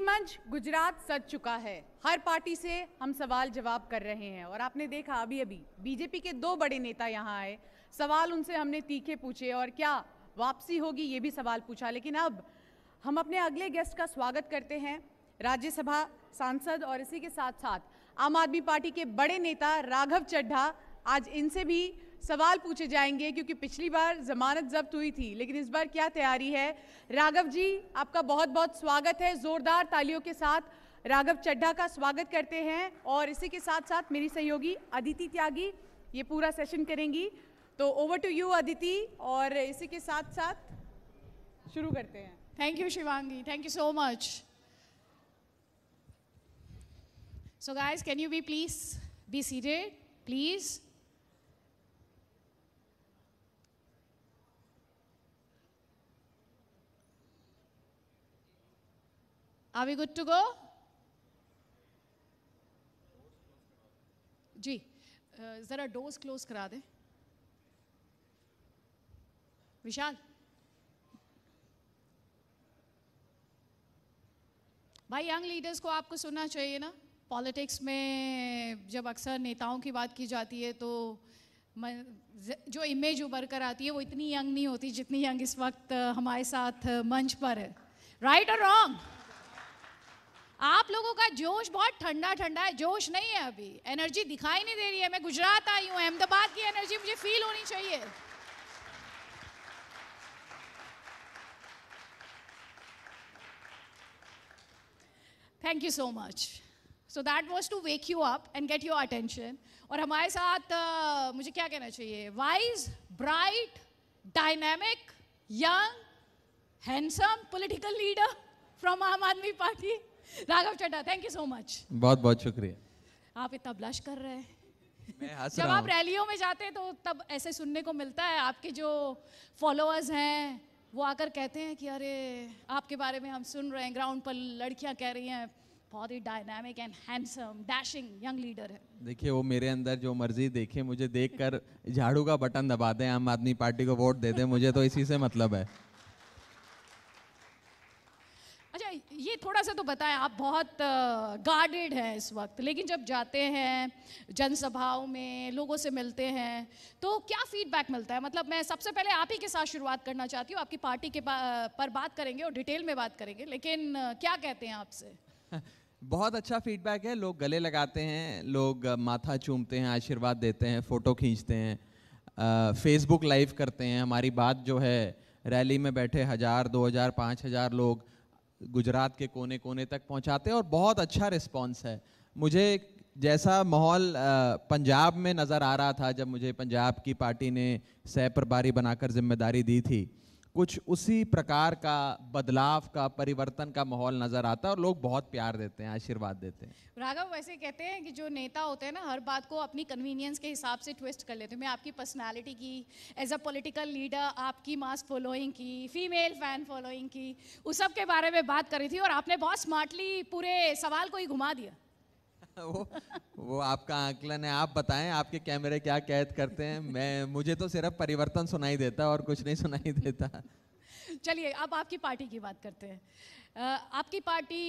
TV मंच गुजरात सज चुका है हर पार्टी से हम सवाल जवाब कर रहे हैं और आपने देखा अभी अभी बीजेपी के दो बड़े नेता यहाँ आए सवाल उनसे हमने तीखे पूछे और क्या वापसी होगी ये भी सवाल पूछा लेकिन अब हम अपने अगले गेस्ट का स्वागत करते हैं राज्यसभा सांसद और इसी के साथ साथ आम आदमी पार्टी के बड़े नेता राघव चड्ढा आज इनसे भी सवाल पूछे जाएंगे क्योंकि पिछली बार जमानत जब्त हुई थी लेकिन इस बार क्या तैयारी है राघव जी आपका बहुत बहुत स्वागत है जोरदार तालियों के साथ राघव चड्ढा का स्वागत करते हैं और इसी के साथ साथ मेरी सहयोगी अदिति त्यागी ये पूरा सेशन करेंगी तो ओवर टू यू अदिति और इसी के साथ साथ शुरू करते हैं thank you Shivangi thank you so much so guys can you be please be seated please Are we good to go? जी ज़रा डोर्स क्लोज करा दें विशाल भाई यंग लीडर्स को आपको सुनना चाहिए ना पॉलिटिक्स में जब अक्सर नेताओं की बात की जाती है तो जो इमेज उभर कर आती है वो इतनी यंग नहीं होती जितनी यंग इस वक्त हमारे साथ मंच पर है राइट और रॉन्ग आप लोगों का जोश बहुत ठंडा ठंडा है जोश नहीं है अभी एनर्जी दिखाई नहीं दे रही है मैं गुजरात आई हूँ अहमदाबाद की एनर्जी मुझे फील होनी चाहिए thank you so much so that was to wake you up and get your attention और हमारे साथ uh, मुझे क्या कहना चाहिए wise bright dynamic young handsome political leader from Aam Aadmi Party Raghav Chadha thank you so much बहुत बहुत शुक्रिया आप इतना ब्लश कर रहे हैं जब आप रैलियों में जाते हैं तो तब ऐसे सुनने को मिलता है आपके जो फॉलोअर्स हैं वो आकर कहते हैं कि अरे आपके बारे में हम सुन रहे हैं ग्राउंड पर लड़कियां कह रही हैं बहुत ही dynamic and handsome dashing young leader है देखिए वो मेरे अंदर जो मर्जी देखे मुझे देख झाड़ू का बटन दबा दें आम आदमी पार्टी को वोट दे दें मुझे तो इसी से मतलब है ये थोड़ा सा तो बताएं आप बहुत गार्डेड हैं इस वक्त लेकिन जब जाते हैं जनसभाओं में लोगों से मिलते हैं तो क्या फीडबैक मिलता है मतलब मैं सबसे पहले आप ही के साथ शुरुआत करना चाहती हूँ आपकी पार्टी के पा पर बात करेंगे और डिटेल में बात करेंगे लेकिन क्या कहते हैं आपसे बहुत अच्छा फीडबैक है लोग गले लगाते हैं लोग माथा चूमते हैं आशीर्वाद देते हैं फ़ोटो खींचते हैं फेसबुक लाइव करते हैं हमारी बात जो है रैली में बैठे हज़ार दो हज़ार पाँच हज़ार लोग गुजरात के कोने कोने तक पहुंचाते हैं और बहुत अच्छा रिस्पांस है मुझे जैसा माहौल पंजाब में नज़र आ रहा था जब मुझे पंजाब की पार्टी ने सह प्रभारी बनाकर जिम्मेदारी दी थी कुछ उसी प्रकार का बदलाव का परिवर्तन का माहौल नजर आता है और लोग बहुत प्यार देते हैं आशीर्वाद देते हैं राघव वैसे कहते हैं कि जो नेता होते हैं ना हर बात को अपनी कन्वीनियंस के हिसाब से ट्विस्ट कर लेते हैं मैं आपकी पर्सनालिटी की एज अ पॉलिटिकल लीडर आपकी मास फॉलोइंग की फीमेल फैन फॉलोइंग की उस सब के बारे में बात कर रही थी और आपने बहुत स्मार्टली पूरे सवाल को ही घुमा दिया वो वो आपका आंकलन है आप बताएं आपके कैमरे क्या कैद करते हैं मैं मुझे तो सिर्फ परिवर्तन सुनाई देता और कुछ नहीं सुनाई देता चलिए अब आपकी पार्टी की बात करते हैं आपकी पार्टी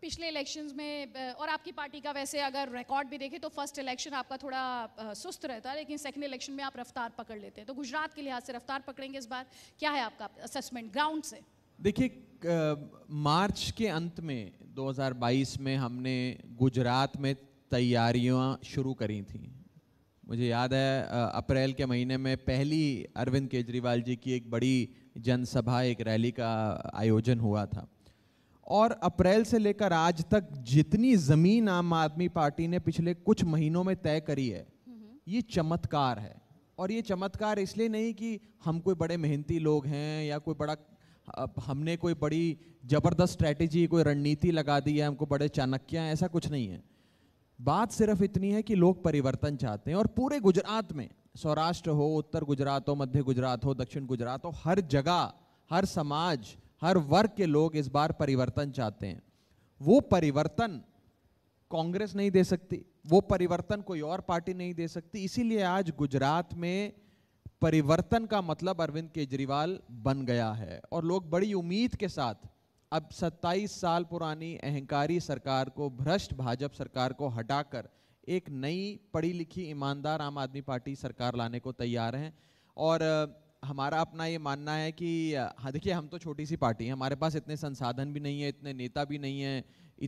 पिछले इलेक्शंस में और आपकी पार्टी का वैसे अगर रिकॉर्ड भी देखें तो फर्स्ट इलेक्शन आपका थोड़ा सुस्त रहता है लेकिन सेकंड इलेक्शन में आप रफ्तार पकड़ लेते हैं तो गुजरात के लिहाज से रफ्तार पकड़ेंगे इस बार क्या है आपका असेसमेंट ग्राउंड से देखिए मार्च के अंत में 2022 में हमने गुजरात में तैयारियां शुरू करी थी मुझे याद है अप्रैल के महीने में पहली अरविंद केजरीवाल जी की एक बड़ी जनसभा एक रैली का आयोजन हुआ था और अप्रैल से लेकर आज तक जितनी ज़मीन आम आदमी पार्टी ने पिछले कुछ महीनों में तय करी है हम्म। ये चमत्कार है और ये चमत्कार इसलिए नहीं कि हम कोई बड़े मेहनती लोग हैं या कोई बड़ा अब हमने कोई बड़ी ज़बरदस्त स्ट्रैटेजी कोई रणनीति लगा दी है हमको बड़े चाणक्य हैं ऐसा कुछ नहीं है बात सिर्फ इतनी है कि लोग परिवर्तन चाहते हैं और पूरे गुजरात में सौराष्ट्र हो उत्तर गुजरात हो मध्य गुजरात हो दक्षिण गुजरात हो हर जगह हर समाज हर वर्ग के लोग इस बार परिवर्तन चाहते हैं वो परिवर्तन कांग्रेस नहीं दे सकती वो परिवर्तन कोई और पार्टी नहीं दे सकती इसीलिए आज गुजरात में परिवर्तन का मतलब अरविंद केजरीवाल बन गया है और लोग बड़ी उम्मीद के साथ अब 27 साल पुरानी अहंकारी सरकार को भ्रष्ट भाजपा सरकार को हटाकर एक नई पढ़ी लिखी ईमानदार आम आदमी पार्टी सरकार लाने को तैयार हैं और हमारा अपना ये मानना है कि हाँ देखिए हम तो छोटी सी पार्टी हैं हमारे पास इतने संसाधन भी नहीं है इतने नेता भी नहीं हैं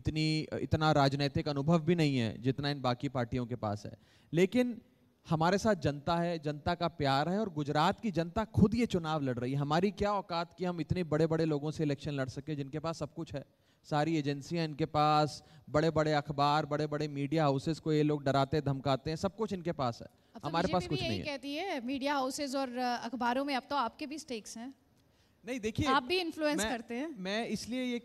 इतनी इतना राजनीतिक अनुभव भी नहीं है जितना इन बाकी पार्टियों के पास है लेकिन हमारे साथ जनता है जनता का प्यार है और गुजरात की जनता खुद ये चुनाव लड़ रही है हमारी क्या औकात कि हम इतने बड़े बड़े लोगों से इलेक्शन लड़ सके जिनके पास सब कुछ है सारी एजेंसियां इनके पास बड़े बड़े अखबार बड़े बड़े मीडिया हाउसेस को ये लोग डराते धमकाते हैं सब कुछ इनके पास है हमारे पास कुछ नहीं है कहती है मीडिया हाउसेज और अखबारों में अब तो आपके भी स्टेक्स हैं नहीं देखिए आप भी इन्फ्लुएंस करते हैं मैं इसलिए ये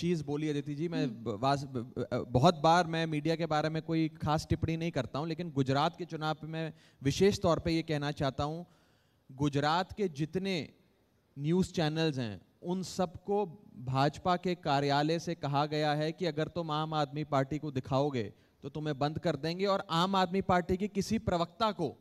चीज़ बोली अदिति जी मैं हम्म। बहुत बार मैं मीडिया के बारे में कोई खास टिप्पणी नहीं करता हूँ लेकिन गुजरात के चुनाव पे मैं विशेष तौर पे ये कहना चाहता हूँ गुजरात के जितने न्यूज़ चैनल्स हैं उन सबको भाजपा के कार्यालय से कहा गया है कि अगर तुम आम आदमी पार्टी को दिखाओगे तो तुम्हें बंद कर देंगे और आम आदमी पार्टी के किसी प्रवक्ता को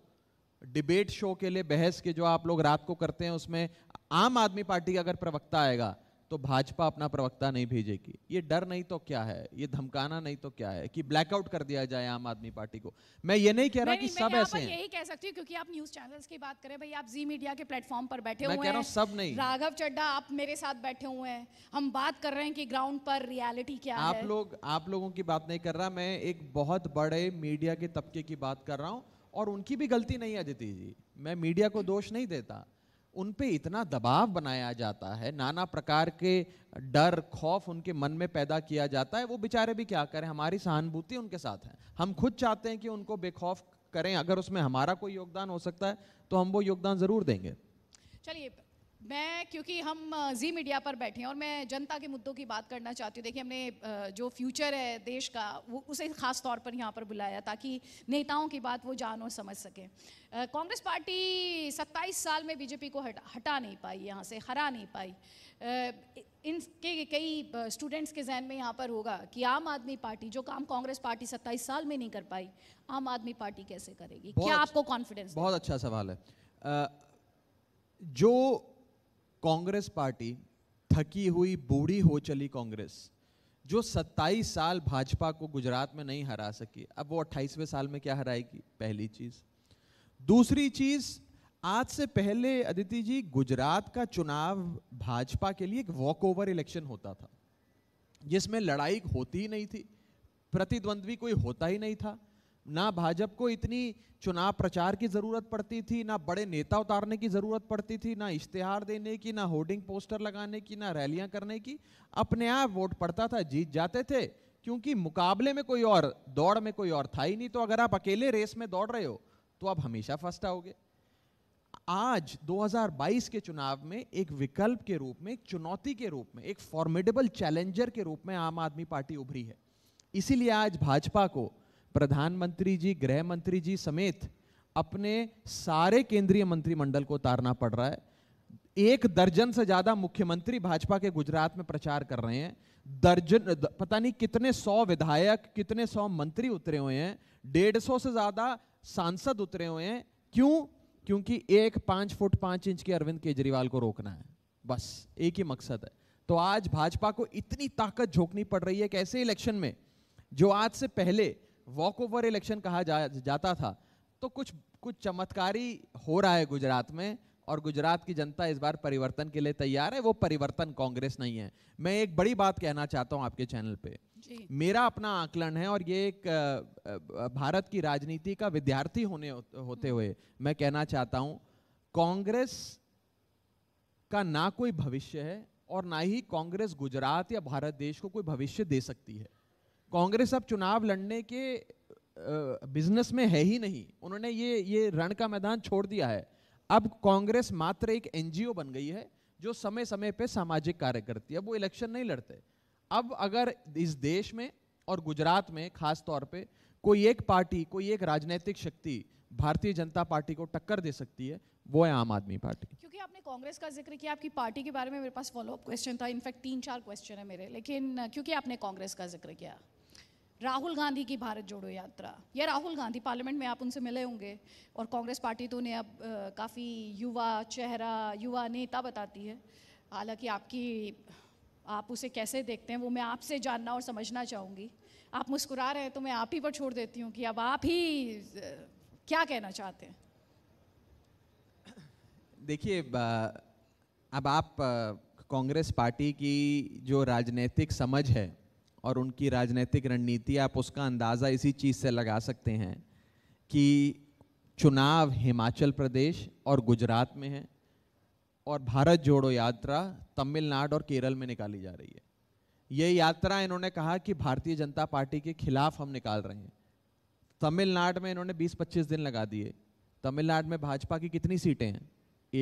डिबेट शो के लिए बहस के जो आप लोग रात को करते हैं उसमें आम आदमी पार्टी का अगर प्रवक्ता आएगा तो भाजपा अपना प्रवक्ता नहीं भेजेगी ये डर नहीं तो क्या है ये धमकाना नहीं तो क्या है कि ब्लैकआउट कर दिया जाए आम आदमी पार्टी को मैं ये नहीं कह रहा कि सब ऐसे हैं यही कह सकती हूँ क्योंकि आप न्यूज चैनल्स की बात करें भाई आप जी मीडिया के प्लेटफॉर्म पर बैठे हुए हैं सब नहीं राघव चड्डा आप मेरे साथ बैठे हुए हैं हम बात कर रहे हैं कि ग्राउंड पर रियालिटी क्या आप लोग आप लोगों की बात नहीं कर रहा मैं एक बहुत बड़े मीडिया के तबके की बात कर रहा हूँ और उनकी भी गलती नहीं है अदिति जी मैं मीडिया को दोष नहीं देता उन पे इतना दबाव बनाया जाता है नाना प्रकार के डर खौफ उनके मन में पैदा किया जाता है वो बेचारे भी क्या करें हमारी सहानुभूति उनके साथ है हम खुद चाहते हैं कि उनको बेखौफ करें अगर उसमें हमारा कोई योगदान हो सकता है तो हम वो योगदान ज़रूर देंगे चलिए मैं क्योंकि हम जी मीडिया पर बैठे हैं और मैं जनता के मुद्दों की बात करना चाहती हूँ देखिए हमने जो फ्यूचर है देश का वो उसे ख़ास तौर पर यहाँ पर बुलाया ताकि नेताओं की बात वो जान और समझ सकें कांग्रेस पार्टी 27 साल में बीजेपी को हटा हटा नहीं पाई यहाँ से हरा नहीं पाई इनके कई स्टूडेंट्स के जहन में यहाँ पर होगा कि आम आदमी पार्टी जो काम कांग्रेस पार्टी सत्ताईस साल में नहीं कर पाई आम आदमी पार्टी कैसे करेगी क्या आपको कॉन्फिडेंस बहुत अच्छा सवाल है जो कांग्रेस पार्टी थकी हुई बूढ़ी हो चली कांग्रेस जो 27 साल भाजपा को गुजरात में नहीं हरा सकी अब वो 28वें साल में क्या हराएगी पहली चीज़ दूसरी चीज़ आज से पहले अदिति जी गुजरात का चुनाव भाजपा के लिए एक वॉकओवर इलेक्शन होता था जिसमें लड़ाई होती ही नहीं थी प्रतिद्वंद्वी कोई होता ही नहीं था ना भाजपा को इतनी चुनाव प्रचार की ज़रूरत पड़ती थी ना बड़े नेता उतारने की ज़रूरत पड़ती थी ना इश्तेहार देने की ना होर्डिंग पोस्टर लगाने की ना रैलियां करने की अपने आप वोट पड़ता था जीत जाते थे क्योंकि मुकाबले में कोई और दौड़ में कोई और था ही नहीं तो अगर आप अकेले रेस में दौड़ रहे हो तो आप हमेशा फर्स्ट आओगे आज 2022 के चुनाव में एक विकल्प के रूप में एक चुनौती के रूप में एक फॉर्मेडेबल चैलेंजर के रूप में आम आदमी पार्टी उभरी है इसीलिए आज भाजपा को प्रधानमंत्री जी गृह मंत्री जी समेत अपने सारे केंद्रीय मंत्रिमंडल को उतारना पड़ रहा है एक दर्जन से ज्यादा मुख्यमंत्री भाजपा के गुजरात में प्रचार कर रहे हैं दर्जन पता नहीं कितने सौ विधायक कितने सौ मंत्री उतरे हुए हैं डेढ़ सौ से ज्यादा सांसद उतरे हुए हैं क्यों क्योंकि एक पांच फुट पांच इंच के अरविंद केजरीवाल को रोकना है बस एक ही मकसद है तो आज भाजपा को इतनी ताकत झोंकनी पड़ रही है कि ऐसे इलेक्शन में जो आज से पहले वॉक ओवर इलेक्शन कहा जा, जाता था तो कुछ कुछ चमत्कारी हो रहा है गुजरात में और गुजरात की जनता इस बार परिवर्तन के लिए तैयार है वो परिवर्तन कांग्रेस नहीं है मैं एक बड़ी बात कहना चाहता हूँ आपके चैनल पे मेरा अपना आकलन है और ये एक भारत की राजनीति का विद्यार्थी होने होते हुए मैं कहना चाहता हूं कांग्रेस का ना कोई भविष्य है और ना ही कांग्रेस गुजरात या भारत देश को कोई भविष्य दे सकती है कांग्रेस अब चुनाव लड़ने के बिजनेस में है ही नहीं उन्होंने ये ये रण का मैदान छोड़ दिया है अब कांग्रेस मात्र एक एनजीओ बन गई है जो समय समय पे सामाजिक कार्य करती है वो इलेक्शन नहीं लड़ते अब अगर इस देश में और गुजरात में खास तौर पे कोई एक पार्टी कोई एक राजनीतिक शक्ति भारतीय जनता पार्टी को टक्कर दे सकती है वो है आम आदमी पार्टी क्योंकि आपने कांग्रेस का जिक्र किया आपकी पार्टी के बारे में मेरे पास फॉलोअप क्वेश्चन था इनफैक्ट तीन चार क्वेश्चन है मेरे लेकिन क्योंकि आपने कांग्रेस का जिक्र किया राहुल गांधी की भारत जोड़ो यात्रा या राहुल गांधी पार्लियामेंट में आप उनसे मिले होंगे और कांग्रेस पार्टी तो उन्हें अब काफ़ी युवा चेहरा युवा नेता बताती है हालांकि आपकी आप उसे कैसे देखते हैं वो मैं आपसे जानना और समझना चाहूँगी आप मुस्कुरा रहे हैं तो मैं आप ही पर छोड़ देती हूँ कि अब आप ही क्या कहना चाहते हैं देखिए अब आप कांग्रेस पार्टी की जो राजनीतिक समझ है और उनकी राजनीतिक रणनीति आप उसका अंदाज़ा इसी चीज़ से लगा सकते हैं कि चुनाव हिमाचल प्रदेश और गुजरात में है और भारत जोड़ो यात्रा तमिलनाडु और केरल में निकाली जा रही है ये यात्रा इन्होंने कहा कि भारतीय जनता पार्टी के खिलाफ हम निकाल रहे हैं तमिलनाडु में इन्होंने 20-25 दिन लगा दिए तमिलनाडु में भाजपा की कितनी सीटें हैं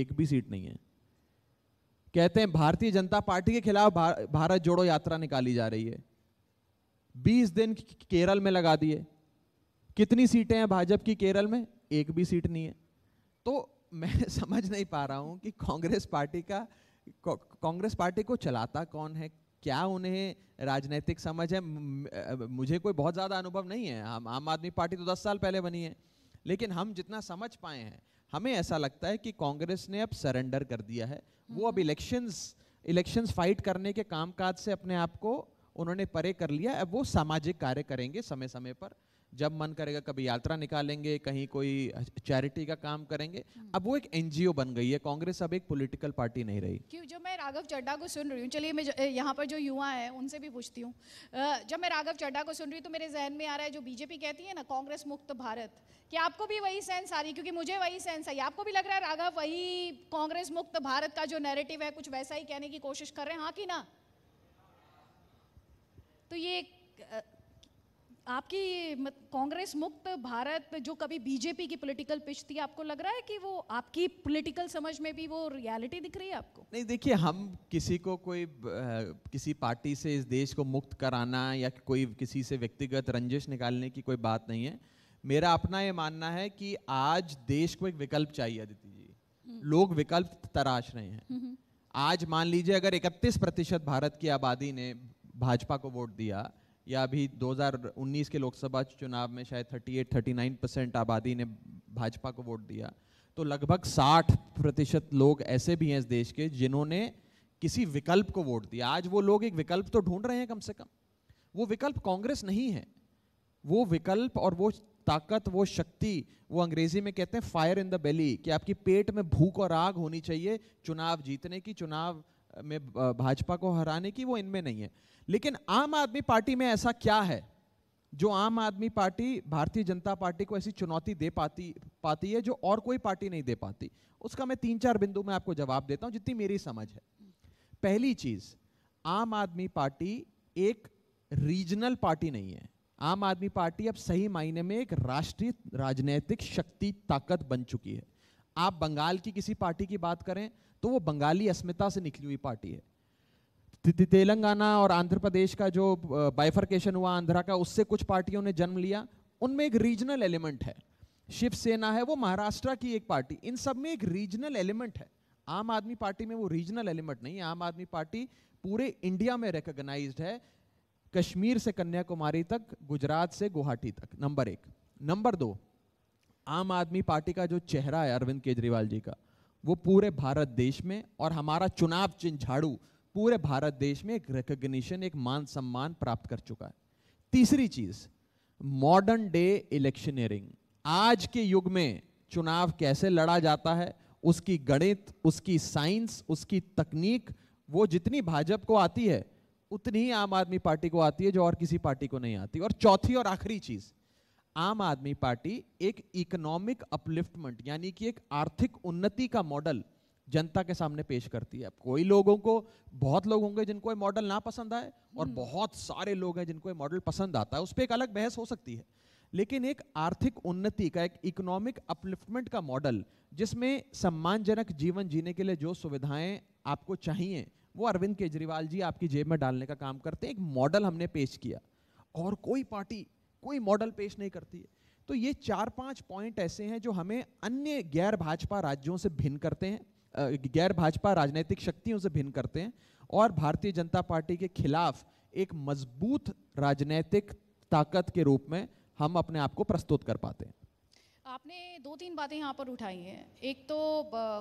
एक भी सीट नहीं है कहते हैं भारतीय जनता पार्टी के खिलाफ भारत जोड़ो यात्रा निकाली जा रही है बीस दिन केरल में लगा दिए कितनी सीटें हैं भाजपा की केरल में एक भी सीट नहीं है तो मैं समझ नहीं पा रहा हूं कि कांग्रेस पार्टी का कांग्रेस पार्टी को चलाता कौन है क्या उन्हें राजनीतिक समझ है मुझे कोई बहुत ज़्यादा अनुभव नहीं है हम आम आदमी पार्टी तो दस साल पहले बनी है लेकिन हम जितना समझ पाए हैं हमें ऐसा लगता है कि कांग्रेस ने अब सरेंडर कर दिया है वो अब हम्म। इलेक्शंस इलेक्शंस फाइट करने के कामकाज से अपने आप को उन्होंने परे कर लिया अब वो सामाजिक कार्य करेंगे समय समय पर जब मन करेगा कभी यात्रा निकालेंगे कहीं कोई चैरिटी का काम करेंगे हम्म। अब वो एक एनजीओ बन गई है कांग्रेस अब एक पॉलिटिकल पार्टी नहीं रही क्यों जब मैं राघव चड्डा को सुन रही हूँ चलिए मैं यहाँ पर जो युवा है उनसे भी पूछती हूँ जब मैं राघव चड्डा को सुन रही हूँ तो मेरे जहन में आ रहा है जो बीजेपी कहती है ना कांग्रेस मुक्त भारत कि आपको भी वही सेंस आ रही क्योंकि मुझे वही सेंस आई आपको भी लग रहा है राघव वही कांग्रेस मुक्त भारत का जो नेरेटिव है कुछ वैसा ही कहने की कोशिश कर रहे हैं हाँ कि ना तो ये आपकी कांग्रेस मुक्त भारत जो कभी बीजेपी की पॉलिटिकल पिच थी आपको लग रहा है कि वो आपकी पॉलिटिकल समझ में भी वो रियलिटी दिख रही है आपको नहीं देखिए हम किसी को कोई किसी पार्टी से इस देश को मुक्त कराना या कोई किसी से व्यक्तिगत रंजिश निकालने की कोई बात नहीं है मेरा अपना ये मानना है कि आज देश को एक विकल्प चाहिए अदिति जी हम्म। लोग विकल्प तराश रहे हैं हम्म, हम्म। आज मान लीजिए अगर 31 प्रतिशत भारत की आबादी ने भाजपा को वोट दिया या अभी 2019 के लोकसभा चुनाव में शायद 38 39 परसेंट आबादी ने भाजपा को वोट दिया तो लगभग 60 प्रतिशत लोग ऐसे भी हैं इस देश के जिन्होंने किसी विकल्प को वोट दिया आज वो लोग एक विकल्प तो ढूंढ रहे हैं कम से कम वो विकल्प कांग्रेस नहीं है वो विकल्प और वो ताकत वो शक्ति वो अंग्रेजी में कहते हैं फायर इन द बेली कि आपकी पेट में भूख और आग होनी चाहिए चुनाव जीतने की चुनाव में भाजपा को हराने की वो इनमें नहीं है लेकिन आम आदमी पार्टी में ऐसा क्या है जो आम आदमी पार्टी भारतीय जनता पार्टी को ऐसी चुनौती दे पाती पाती है जो और कोई पार्टी नहीं दे पाती उसका मैं तीन चार बिंदु में आपको जवाब देता हूँ जितनी मेरी समझ है पहली चीज़ आम आदमी पार्टी एक रीजनल पार्टी नहीं है आम आदमी पार्टी अब सही मायने में एक राष्ट्रीय राजनीतिक शक्ति ताकत बन चुकी है आप बंगाल की किसी पार्टी की बात करें तो वो बंगाली अस्मिता से निकली हुई पार्टी है तेलंगाना और आंध्र प्रदेश का जो बाइफर्केशन हुआ आंध्रा का उससे कुछ पार्टियों ने जन्म लिया उनमें एक रीजनल एलिमेंट है शिवसेना है वो महाराष्ट्र की एक पार्टी इन सब में एक रीजनल एलिमेंट है आम आदमी पार्टी में वो रीजनल एलिमेंट नहीं है आम आदमी पार्टी पूरे इंडिया में रिकोगनाइज है कश्मीर से कन्याकुमारी तक गुजरात से गुवाहाटी तक नंबर एक नंबर दो आम आदमी पार्टी का जो चेहरा है अरविंद केजरीवाल जी का वो पूरे भारत देश में और हमारा चुनाव चिन्ह झाड़ू पूरे भारत देश में एक रिकग्निशन एक मान सम्मान प्राप्त कर चुका है तीसरी चीज मॉडर्न डे इलेक्शनियरिंग आज के युग में चुनाव कैसे लड़ा जाता है उसकी गणित उसकी साइंस उसकी तकनीक वो जितनी भाजपा को आती है उतनी ही आम आदमी पार्टी को आती है जो और किसी पार्टी को नहीं आती और चौथी और आखिरी चीज़ आम आदमी पार्टी एक इकोनॉमिक अपलिफ्टमेंट यानी कि एक आर्थिक उन्नति का मॉडल जनता के सामने पेश करती है कोई लोगों को बहुत लोग होंगे जिनको ये मॉडल ना पसंद आए और हम्म। बहुत सारे लोग हैं जिनको ये मॉडल पसंद आता है उस पर एक अलग बहस हो सकती है लेकिन एक आर्थिक उन्नति का एक इकोनॉमिक अपलिफ्टमेंट का मॉडल जिसमें सम्मानजनक जीवन जीने के लिए जो सुविधाएं आपको चाहिए वो अरविंद केजरीवाल जी आपकी जेब में डालने का काम करते हैं एक मॉडल हमने पेश किया और कोई पार्टी कोई मॉडल पेश नहीं करती है तो ये चार पांच पॉइंट ऐसे हैं जो हमें अन्य गैर भाजपा राज्यों से भिन्न करते हैं गैर भाजपा राजनीतिक शक्तियों से भिन्न करते हैं और भारतीय जनता पार्टी के खिलाफ एक मजबूत राजनीतिक ताकत के रूप में हम अपने आप को प्रस्तुत कर पाते हैं आपने दो तीन बातें यहाँ पर उठाई हैं एक तो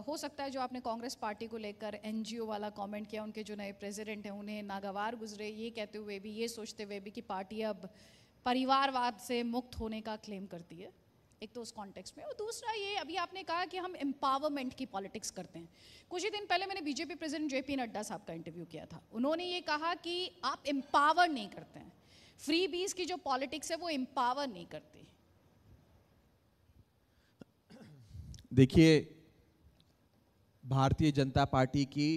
हो सकता है जो आपने कांग्रेस पार्टी को लेकर एनजीओ वाला कमेंट किया उनके जो नए प्रेसिडेंट हैं उन्हें नागवार गुजरे ये कहते हुए भी ये सोचते हुए भी कि पार्टी अब परिवारवाद से मुक्त होने का क्लेम करती है एक तो उस कॉन्टेक्स्ट में और दूसरा ये अभी आपने कहा कि हम एम्पावरमेंट की पॉलिटिक्स करते हैं कुछ ही दिन पहले मैंने बीजेपी प्रेसिडेंट जेपी नड्डा साहब का इंटरव्यू किया था उन्होंने ये कहा कि आप एम्पावर नहीं करते हैं फ्री बीज की जो पॉलिटिक्स है वो एम्पावर नहीं करती देखिए भारतीय जनता पार्टी की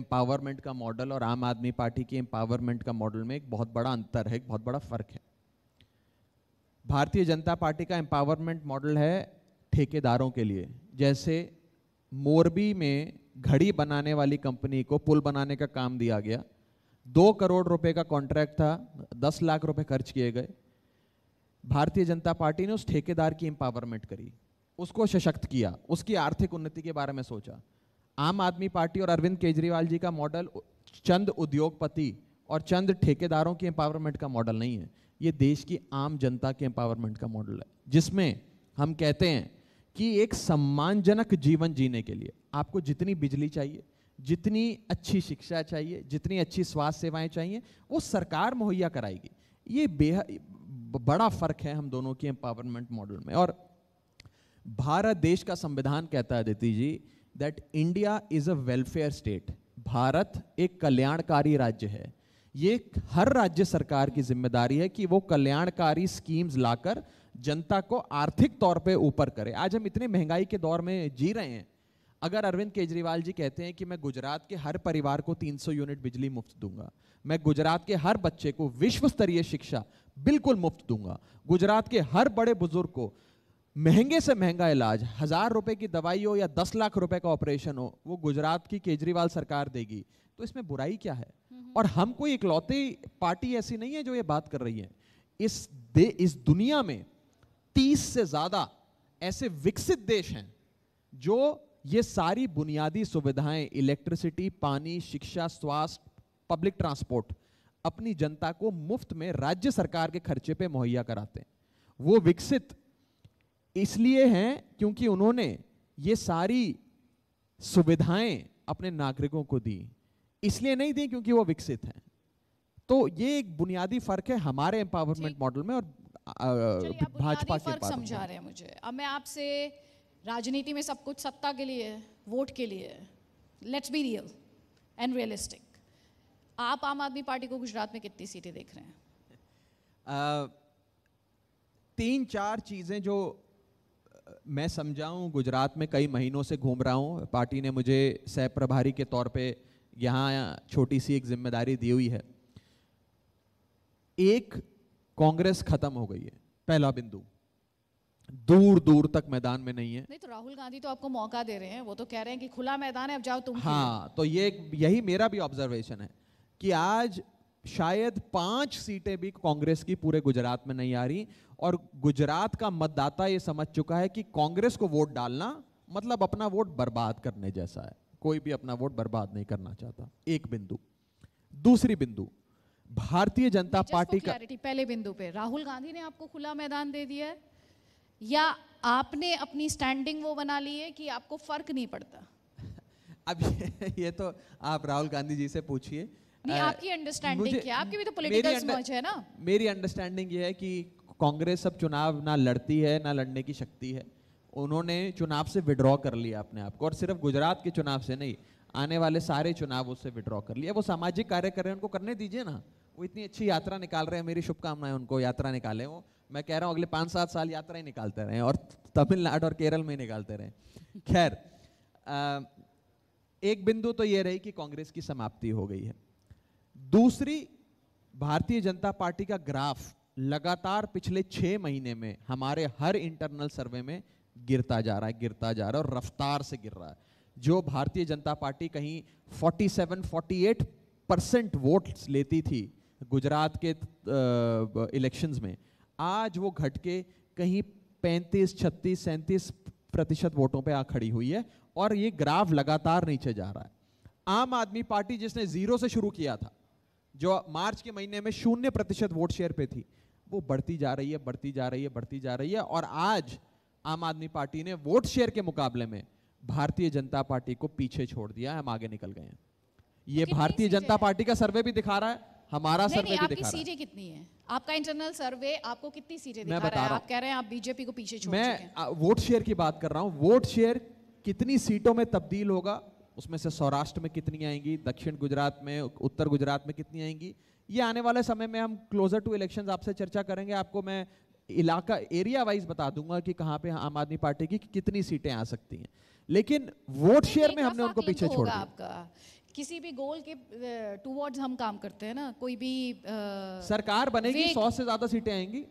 एम्पावरमेंट का मॉडल और आम आदमी पार्टी की एम्पावरमेंट का मॉडल में एक बहुत बड़ा अंतर है एक बहुत बड़ा फर्क है भारतीय जनता पार्टी का एम्पावरमेंट मॉडल है ठेकेदारों के लिए जैसे मोरबी में घड़ी बनाने वाली कंपनी को पुल बनाने का काम दिया गया दो करोड़ रुपए का कॉन्ट्रैक्ट था दस लाख रुपए खर्च किए गए भारतीय जनता पार्टी ने उस ठेकेदार की एम्पावरमेंट करी उसको सशक्त किया उसकी आर्थिक उन्नति के बारे में सोचा आम आदमी पार्टी और अरविंद केजरीवाल जी का मॉडल चंद उद्योगपति और चंद ठेकेदारों की एम्पावरमेंट का मॉडल नहीं है ये देश की आम जनता के एम्पावरमेंट का मॉडल है जिसमें हम कहते हैं कि एक सम्मानजनक जीवन जीने के लिए आपको जितनी बिजली चाहिए जितनी अच्छी शिक्षा चाहिए जितनी अच्छी स्वास्थ्य सेवाएं चाहिए वो सरकार मुहैया कराएगी ये बेहद बड़ा फर्क है हम दोनों की एम्पावरमेंट मॉडल में और भारत देश का संविधान कहता है Diti ji that India is a welfare state Bharat एक कल्याणकारी राज्य है ये हर राज्य सरकार की जिम्मेदारी है कि वो कल्याणकारी स्कीम्स लाकर जनता को आर्थिक तौर पे ऊपर करे आज हम इतने महंगाई के दौर में जी रहे हैं अगर अरविंद केजरीवाल जी कहते हैं कि मैं गुजरात के हर परिवार को 300 यूनिट बिजली मुफ्त दूंगा मैं गुजरात के हर बच्चे को विश्व स्तरीय शिक्षा बिल्कुल मुफ्त दूंगा गुजरात के हर बड़े बुजुर्ग को महंगे से महंगा इलाज हजार रुपए की दवाई हो या दस लाख रुपए का ऑपरेशन हो वो गुजरात की केजरीवाल सरकार देगी तो इसमें बुराई क्या है और हम कोई इकलौती पार्टी ऐसी नहीं है जो ये बात कर रही है इस दे इस दुनिया में तीस से ज़्यादा ऐसे विकसित देश हैं जो ये सारी बुनियादी सुविधाएं इलेक्ट्रिसिटी पानी शिक्षा स्वास्थ्य पब्लिक ट्रांसपोर्ट अपनी जनता को मुफ्त में राज्य सरकार के खर्चे पे मुहैया कराते हैं वो विकसित इसलिए हैं क्योंकि उन्होंने ये सारी सुविधाएं अपने नागरिकों को दी इसलिए नहीं दी क्योंकि वो विकसित हैं तो ये एक बुनियादी फर्क है हमारे एम्पावरमेंट मॉडल में और भाजपा के फर्क समझा रहे हैं मुझे अब मैं आपसे राजनीति में सब कुछ सत्ता के लिए वोट के लिए let's be real and realistic आप आम आदमी पार्टी को गुजरात में कितनी सीटें देख रहे हैं uh, तीन चार चीज़ें जो मैं समझाऊं गुजरात में कई महीनों से घूम रहा हूं पार्टी ने मुझे सह प्रभारी के तौर पे यहाँ छोटी सी एक जिम्मेदारी दी हुई है एक कांग्रेस खत्म हो गई है पहला बिंदु दूर दूर तक मैदान में नहीं है नहीं तो राहुल गांधी तो आपको मौका दे रहे हैं वो तो कह रहे हैं कि खुला मैदान है अब जाओ तुम हाँ तो ये यही मेरा भी ऑब्जर्वेशन है कि आज शायद पांच सीटें भी कांग्रेस की पूरे गुजरात में नहीं आ रही और गुजरात का मतदाता ये समझ चुका है कि कांग्रेस को वोट डालना मतलब अपना वोट बर्बाद करने जैसा है कोई भी अपना वोट बर्बाद नहीं करना चाहता एक बिंदु दूसरी बिंदु भारतीय जनता पार्टी का पहले बिंदु पे राहुल गांधी ने आपको खुला मैदान दे दिया है या आपने अपनी स्टैंडिंग वो बना ली है कि आपको फर्क नहीं पड़ता अब ये, ये तो आप राहुल गांधी जी से पूछिए आपकी अंडरस्टैंडिंग क्या आपकी भी तो पॉलिटिकल समझ है ना मेरी अंडरस्टैंडिंग ये है कि कांग्रेस अब चुनाव ना लड़ती है ना लड़ने की शक्ति है उन्होंने चुनाव से विड्रॉ कर लिया अपने आप को और सिर्फ गुजरात के चुनाव से नहीं आने वाले सारे चुनाव उससे विड्रॉ कर लिया वो सामाजिक कार्य कर रहे हैं उनको करने दीजिए ना वो इतनी अच्छी यात्रा निकाल रहे हैं मेरी शुभकामनाएं उनको यात्रा निकाले वो मैं कह रहा हूँ अगले पाँच सात साल यात्रा ही निकालते रहें और तमिलनाडु और केरल में ही निकालते रहें खैर एक बिंदु तो ये रही कि कांग्रेस की समाप्ति हो गई है दूसरी भारतीय जनता पार्टी का ग्राफ लगातार पिछले छः महीने में हमारे हर इंटरनल सर्वे में गिरता जा रहा है गिरता जा रहा है और रफ्तार से गिर रहा है जो भारतीय जनता पार्टी कहीं 47, 48 परसेंट वोट्स लेती थी गुजरात के इलेक्शंस में आज वो घट के कहीं 35, 36, 37 प्रतिशत वोटों पे आ खड़ी हुई है और ये ग्राफ लगातार नीचे जा रहा है आम आदमी पार्टी जिसने जीरो से शुरू किया था जो मार्च के महीने में शून्य प्रतिशत वोट शेयर पे थी वो बढ़ती जा रही है बढ़ती जा रही है बढ़ती जा रही है और आज आम आदमी पार्टी ने वोट शेयर के मुकाबले में भारतीय जनता पार्टी को पीछे छोड़ दिया हम आगे निकल गए हैं ये भारतीय जनता पार्टी का सर्वे भी दिखा रहा है हमारा नहीं, सर्वे नहीं, भी आपकी दिखा रहा कितनी है आपका इंटरनल सर्वे आपको कितनी सीटें दिखा रहा है आप कह रहे हैं आप बीजेपी को पीछे छोड़ मैं वोट शेयर की बात कर रहा हूँ वोट शेयर कितनी सीटों में तब्दील होगा उसमें से सौराष्ट्र में कितनी आएंगी दक्षिण गुजरात में उत्तर गुजरात में कितनी आएंगी ये आने वाले समय में हम क्लोजर टू इलेक्शंस आपसे चर्चा करेंगे आपको मैं इलाका एरिया वाइज बता दूंगा कि कहाँ पे आम आदमी पार्टी की कितनी सीटें आ सकती हैं लेकिन वोट शेयर में हमने उनको पीछे छोड़ा आपका किसी भी गोल के टूवर्ड्स हम काम करते हैं ना कोई भी आ, सरकार बनेगी सौ से ज्यादा सीटें आएंगी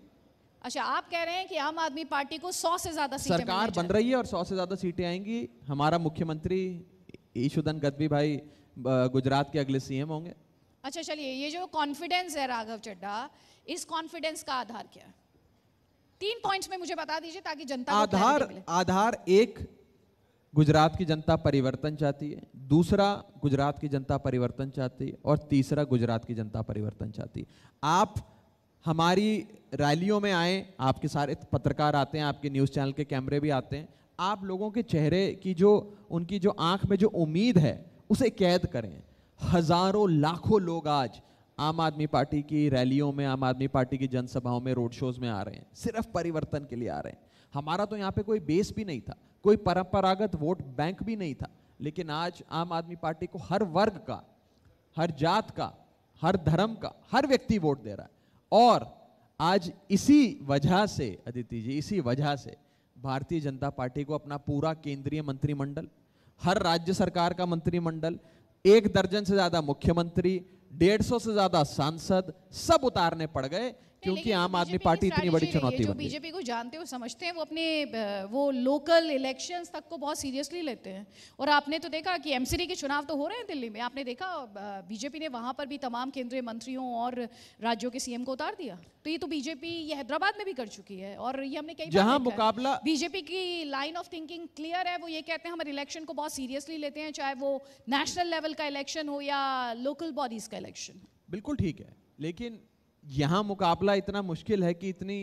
अच्छा आप कह रहे हैं कि आम आदमी पार्टी को सौ से ज्यादा सरकार बन रही है और सौ से ज्यादा सीटें आएंगी हमारा मुख्यमंत्री ईशुदन गदवी भाई गुजरात के अगले सीएम होंगे अच्छा चलिए ये जो कॉन्फिडेंस है राघव चड्डा इस कॉन्फिडेंस का आधार क्या है तीन पॉइंट्स में मुझे बता दीजिए ताकि जनता आधार आधार एक गुजरात की जनता परिवर्तन चाहती है दूसरा गुजरात की जनता परिवर्तन चाहती है और तीसरा गुजरात की जनता परिवर्तन चाहती है आप हमारी रैलियों में आए आपके सारे पत्रकार आते हैं आपके न्यूज़ चैनल के कैमरे भी आते हैं आप लोगों के चेहरे की जो उनकी जो आंख में जो उम्मीद है उसे कैद करें हजारों लाखों लोग आज आम आदमी पार्टी की रैलियों में आम आदमी पार्टी की जनसभाओं में रोड शोज में आ रहे हैं सिर्फ परिवर्तन के लिए आ रहे हैं हमारा तो यहाँ पे कोई बेस भी नहीं था कोई परंपरागत वोट बैंक भी नहीं था लेकिन आज आम आदमी पार्टी को हर वर्ग का हर जात का हर धर्म का हर व्यक्ति वोट दे रहा है और आज इसी वजह से अदिति जी इसी वजह से भारतीय जनता पार्टी को अपना पूरा केंद्रीय मंत्रिमंडल हर राज्य सरकार का मंत्रिमंडल एक दर्जन से ज़्यादा मुख्यमंत्री डेढ़ सौ से ज्यादा सांसद सब उतारने पड़ गए क्योंकि आम आदमी पार्टी इतनी बड़ी चुनौती जो बीजेपी को जानते हो समझते हैं वो अपने वो लोकल इलेक्शंस तक को बहुत सीरियसली लेते हैं और आपने तो देखा कि एमसीडी के चुनाव तो हो रहे हैं दिल्ली में आपने देखा बीजेपी ने वहाँ पर भी तमाम केंद्रीय मंत्रियों और राज्यों के सीएम को उतार दिया तो ये तो बीजेपी ये हैदराबाद में भी कर चुकी है और ये हमने कई जहाँ मुकाबला बीजेपी की लाइन ऑफ थिंकिंग क्लियर है वो ये कहते हैं हम इलेक्शन को बहुत सीरियसली लेते हैं चाहे वो नेशनल लेवल का इलेक्शन हो या लोकल बॉडीज का इलेक्शन बिल्कुल ठीक है लेकिन यहाँ मुकाबला इतना मुश्किल है कि इतनी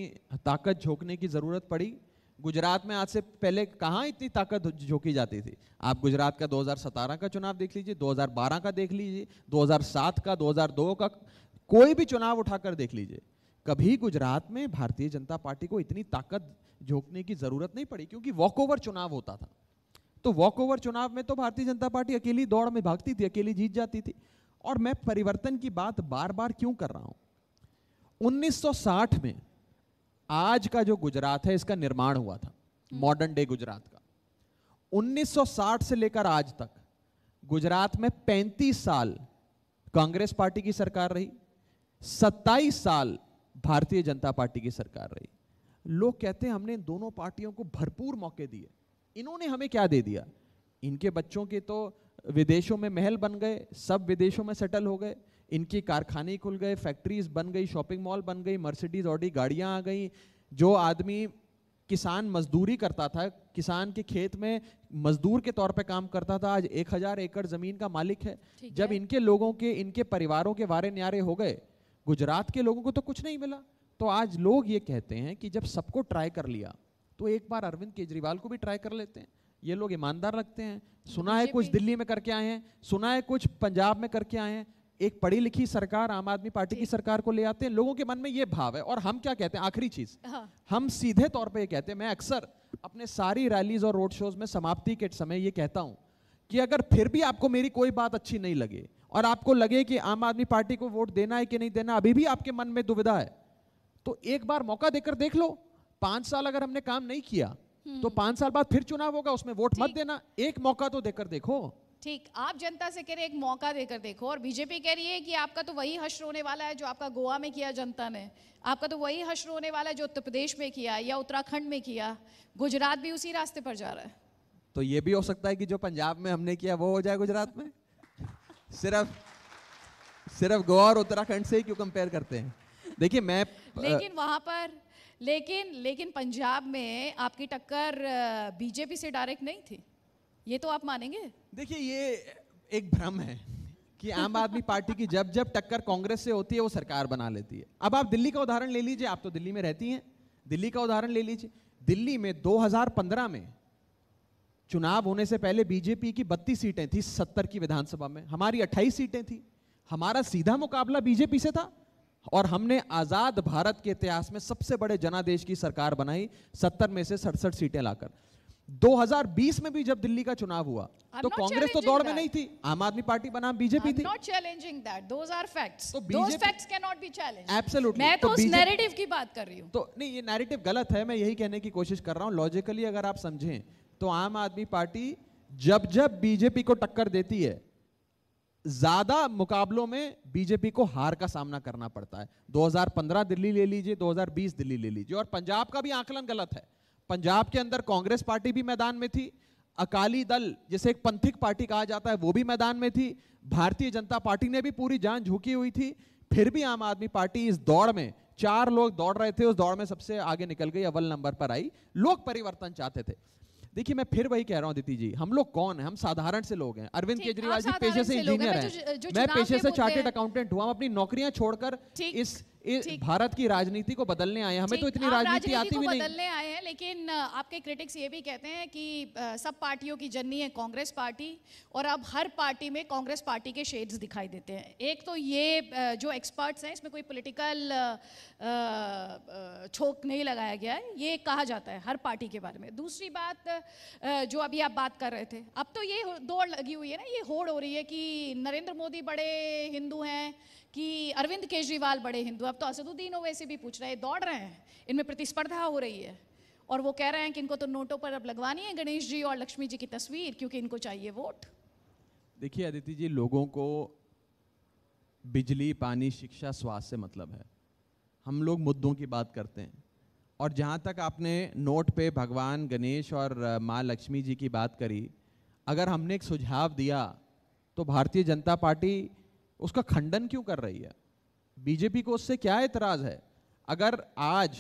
ताकत झोंकने की ज़रूरत पड़ी गुजरात में आज से पहले कहाँ इतनी ताकत झोंकी जाती थी आप गुजरात का 2017 का चुनाव देख लीजिए 2012 का देख लीजिए 2007 का 2002 का कोई भी चुनाव उठाकर देख लीजिए कभी गुजरात में भारतीय जनता पार्टी को इतनी ताकत झोंकने की ज़रूरत नहीं पड़ी क्योंकि वॉकओवर चुनाव होता था तो वॉकओवर चुनाव में तो भारतीय जनता पार्टी अकेली दौड़ में भागती थी अकेली जीत जाती थी और मैं परिवर्तन की बात बार बार क्यों कर रहा हूँ 1960 में आज का जो गुजरात है इसका निर्माण हुआ था मॉडर्न हम्म। डे गुजरात का 1960 से लेकर आज तक गुजरात में 35 साल कांग्रेस पार्टी की सरकार रही 27 साल भारतीय जनता पार्टी की सरकार रही लोग कहते हैं हमने दोनों पार्टियों को भरपूर मौके दिए इन्होंने हमें क्या दे दिया इनके बच्चों के तो विदेशों में महल बन गए सब विदेशों में सेटल हो गए इनके कारखाने खुल गए फैक्ट्रीज बन गई शॉपिंग मॉल बन गई मर्सिडीज ऑडी गाड़ियाँ आ गई जो आदमी किसान मजदूरी करता था किसान के खेत में मजदूर के तौर पे काम करता था आज एक हजार एकड़ जमीन का मालिक है जब है। इनके लोगों के इनके परिवारों के वारे न्यारे हो गए गुजरात के लोगों को तो कुछ नहीं मिला तो आज लोग ये कहते हैं कि जब सबको ट्राई कर लिया तो एक बार अरविंद केजरीवाल को भी ट्राई कर लेते हैं ये लोग ईमानदार रखते हैं सुना है कुछ दिल्ली में करके आए हैं सुना है कुछ पंजाब में करके आए हैं एक पढ़ी लिखी सरकार आम आदमी पार्टी की सरकार को ले आते हैं लोगों के मन में ये भाव है और हम क्या कहते हैं आखिरी चीज हाँ। हम सीधे तौर पर ये कहते हैं मैं अक्सर अपने सारी रैलीज और रोड शोज में समाप्ति के समय ये कहता हूँ कि अगर फिर भी आपको मेरी कोई बात अच्छी नहीं लगे और आपको लगे कि आम आदमी पार्टी को वोट देना है कि नहीं देना अभी भी आपके मन में दुविधा है तो एक बार मौका देकर देख लो पांच साल अगर हमने काम नहीं किया तो हम्म। पांच साल बाद फिर चुनाव होगा उसमें वोट मत देना एक मौका तो देकर देखो ठीक आप जनता से कह रहे एक मौका देकर देखो और बीजेपी कह रही है कि आपका तो वही हश्र होने वाला है जो आपका गोवा में किया जनता ने आपका तो वही हश्र होने वाला है जो उत्तर प्रदेश में किया या उत्तराखंड में किया गुजरात भी उसी रास्ते पर जा रहा है तो ये भी हो सकता है कि जो पंजाब में हमने किया वो हो जाए गुजरात में सिर्फ सिर्फ गोवा और उत्तराखंड से ही क्यों कंपेयर करते हैं देखिए मैं लेकिन वहाँ पर लेकिन लेकिन पंजाब में आपकी टक्कर बीजेपी से डायरेक्ट नहीं थी ये तो आप मानेंगे देखिए ये एक भ्रम है कि आम आदमी पार्टी की जब जब टक्कर कांग्रेस से होती है वो सरकार बना लेती है अब आप दिल्ली का उदाहरण ले लीजिए आप तो दिल्ली में रहती हैं दिल्ली का उदाहरण ले लीजिए दिल्ली में 2015 में चुनाव होने से पहले बीजेपी की बत्तीस सीटें थी 70 की विधानसभा में हमारी 28 सीटें थी हमारा सीधा मुकाबला बीजेपी से था और हमने आज़ाद भारत के इतिहास में सबसे बड़े जनादेश की सरकार बनाई सत्तर में से सड़सठ सीटें लाकर 2020 में भी जब दिल्ली का चुनाव हुआ I'm तो कांग्रेस तो दौड़ में नहीं थी आम आदमी पार्टी बनाम बीजेपी थी not challenging that are facts those facts can not be challenged absolutely मैं तो, तो उस नैरेटिव की बात कर रही हूं तो नहीं ये नैरेटिव गलत है मैं यही कहने की कोशिश कर रहा हूं लॉजिकली अगर आप समझें तो आम आदमी पार्टी जब जब बीजेपी को टक्कर देती है ज्यादा मुकाबलों में बीजेपी को हार का सामना करना पड़ता है 2015 दिल्ली ले लीजिए 2020 दिल्ली ले लीजिए और पंजाब का भी आकलन गलत है पंजाब के अंदर कांग्रेस पार्टी भी मैदान में थी अकाली दल जिसे एक पंथिक पार्टी कहा जाता है वो भी मैदान में थी भारतीय जनता पार्टी ने भी पूरी जान झोंकी हुई थी फिर भी आम आदमी पार्टी इस दौड़ में चार लोग दौड़ रहे थे उस दौड़ में सबसे आगे निकल गई अव्वल नंबर पर आई लोग परिवर्तन चाहते थे देखिए मैं फिर वही कह रहा हूँ दीदी जी हम लोग कौन है हम साधारण से लोग हैं अरविंद केजरीवाल जी पेशे से इंजीनियर हैं मैं पेशे से चार्टेड अकाउंटेंट हुआ अपनी नौकरियां छोड़कर इस भारत की राजनीति को बदलने आए हमें तो इतनी राजनीति आती भी नहीं बदलने आए हैं लेकिन आपके क्रिटिक्स ये भी कहते हैं कि सब पार्टियों की जननी है कांग्रेस पार्टी और अब हर पार्टी में कांग्रेस पार्टी के शेड्स दिखाई देते हैं एक तो ये जो एक्सपर्ट्स हैं इसमें कोई पोलिटिकल छोक नहीं लगाया गया है ये कहा जाता है हर पार्टी के बारे में दूसरी बात जो अभी आप बात कर रहे थे अब तो ये दौड़ लगी हुई है ना ये होड़ हो रही है कि नरेंद्र मोदी बड़े हिंदू हैं कि अरविंद केजरीवाल बड़े हिंदू अब तो असदुद्दीन वैसे भी पूछ रहे हैं दौड़ रहे हैं इनमें प्रतिस्पर्धा हो रही है और वो कह रहे हैं कि इनको तो नोटों पर अब लगवानी है गणेश जी और लक्ष्मी जी की तस्वीर क्योंकि इनको चाहिए वोट देखिए अदिति जी लोगों को बिजली पानी शिक्षा स्वास्थ्य से मतलब है हम लोग मुद्दों की बात करते हैं और जहाँ तक आपने नोट पे भगवान गणेश और माँ लक्ष्मी जी की बात करी अगर हमने एक सुझाव दिया तो भारतीय जनता पार्टी उसका खंडन क्यों कर रही है बीजेपी को उससे क्या एतराज है अगर आज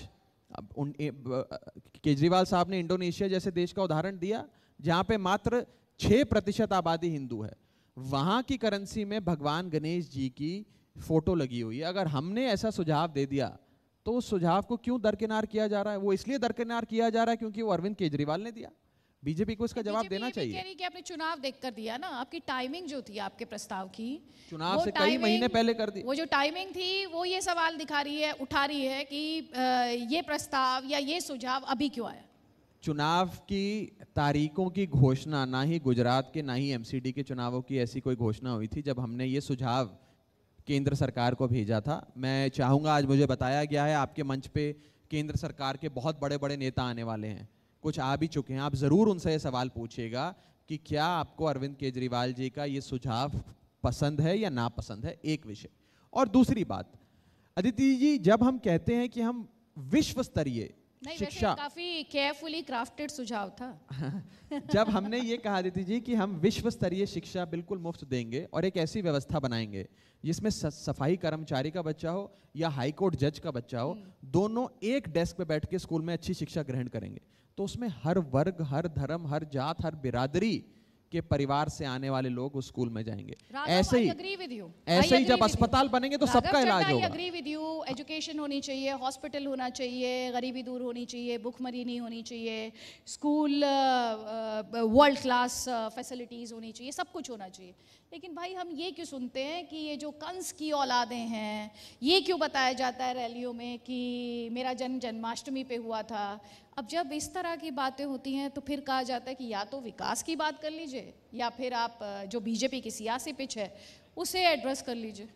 केजरीवाल साहब ने इंडोनेशिया जैसे देश का उदाहरण दिया जहां पे मात्र छह प्रतिशत आबादी हिंदू है वहां की करेंसी में भगवान गणेश जी की फोटो लगी हुई है अगर हमने ऐसा सुझाव दे दिया तो उस सुझाव को क्यों दरकिनार किया जा रहा है वो इसलिए दरकिनार किया जा रहा है क्योंकि वो अरविंद केजरीवाल ने दिया बीजेपी को इसका जवाब देना चाहिए कह रही कि आपने चुनाव देख कर दिया ना आपकी टाइमिंग जो थी आपके प्रस्ताव की चुनाव से कई महीने पहले कर दी वो जो टाइमिंग थी वो ये सवाल दिखा रही है उठा रही है कि ये प्रस्ताव या ये सुझाव अभी क्यों आया चुनाव की तारीखों की घोषणा ना ही गुजरात के ना ही एमसीडी के चुनावों की ऐसी कोई घोषणा हुई थी जब हमने ये सुझाव केंद्र सरकार को भेजा था मैं चाहूँगा आज मुझे बताया गया है आपके मंच पे केंद्र सरकार के बहुत बड़े बड़े नेता आने वाले हैं कुछ आ भी चुके हैं आप ज़रूर उनसे ये सवाल पूछिएगा कि क्या आपको अरविंद केजरीवाल जी का ये सुझाव पसंद है या नापसंद है एक विषय और दूसरी बात अदिति जी जब हम कहते हैं कि हम विश्व स्तरीय शिक्षा काफी केयरफुली क्राफ्टेड सुझाव था जब हमने ये कहा दीदी जी कि हम विश्व स्तरीय शिक्षा बिल्कुल मुफ्त देंगे और एक ऐसी व्यवस्था बनाएंगे जिसमें सफाई कर्मचारी का बच्चा हो या हाईकोर्ट जज का बच्चा हो हम्म। दोनों एक डेस्क पे बैठ के स्कूल में अच्छी शिक्षा ग्रहण करेंगे तो उसमें हर वर्ग हर धर्म हर जात हर बिरादरी के परिवार से आने वाले लोग स्कूल में जाएंगे ऐसे ही ऐसे ही जब अस्पताल बनेंगे तो सबका इलाज होगा अग्री विद यू एजुकेशन होनी चाहिए हॉस्पिटल होना चाहिए गरीबी दूर होनी चाहिए भुखमरी नहीं होनी चाहिए स्कूल वर्ल्ड क्लास फैसिलिटीज़ होनी चाहिए सब कुछ होना चाहिए लेकिन भाई हम ये क्यों सुनते हैं कि ये जो कंस की औलादें हैं ये क्यों बताया जाता है रैलियों में कि मेरा जन्म जन्माष्टमी पे हुआ था अब जब इस तरह की बातें होती हैं तो फिर कहा जाता है कि या तो विकास की बात कर लीजिए या फिर आप जो बीजेपी की सियासी पिच है उसे एड्रेस कर लीजिए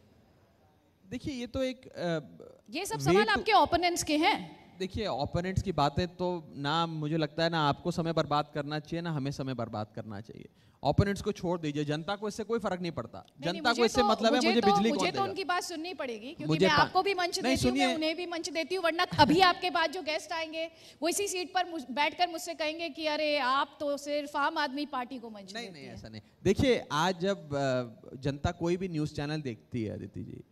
देखिए ये तो एक आ, ये सब सवाल तो, आपके ओपोनेंट्स के हैं देखिए ओपोनेंट्स की बातें तो ना मुझे लगता है ना आपको समय बर्बाद करना चाहिए ना हमें समय बर्बाद करना चाहिए ओपोनेंट्स को छोड़ दीजिए जनता को इससे कोई फर्क नहीं पड़ता जनता को इससे तो- मतलब है मुझे तो- बिजली मुझे तो उनकी बात सुननी पड़ेगी क्योंकि मैं आपको भी मंच देती हूँ उन्हें भी मंच देती हूँ वरना अभी आपके बाद जो गेस्ट आएंगे वो इसी सीट पर बैठकर मुझसे कहेंगे कि अरे आप तो सिर्फ आम आदमी पार्टी को मंच नहीं नहीं ऐसा नहीं देखिए आज जब जनता कोई भी न्यूज चैनल देखती है अदिति जी